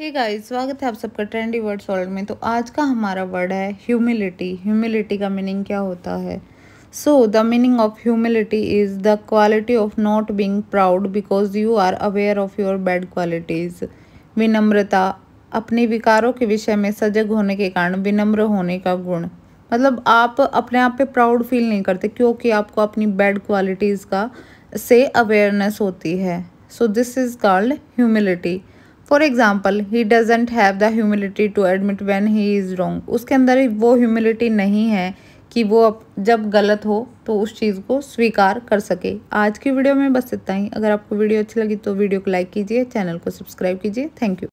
hey guys स्वागत है आप सबका ट्रेंडी वर्ड सॉल्व में तो आज का हमारा वर्ड है ह्यूमिलिटी ह्यूमिलिटी का मीनिंग क्या होता है so the meaning of humility is the quality of not being proud because you are aware of your bad qualities विनम्रता अपने विकारों के विषय में सजग होने के कारण विनम्र होने का गुण मतलब आप अपने आप पे प्राउड फील नहीं करते क्योंकि आपको अपनी बैड क्वालिटीज़ का से अवेयरनेस होती है so this is called humility for example he doesn't have the humility to admit when he is wrong उसके अंदर वो ह्यूमिलिटी नहीं है कि वो जब गलत हो तो उस चीज़ को स्वीकार कर सके आज की वीडियो में बस इतना ही अगर आपको वीडियो अच्छी लगी तो वीडियो को लाइक कीजिए चैनल को सब्सक्राइब कीजिए थैंक यू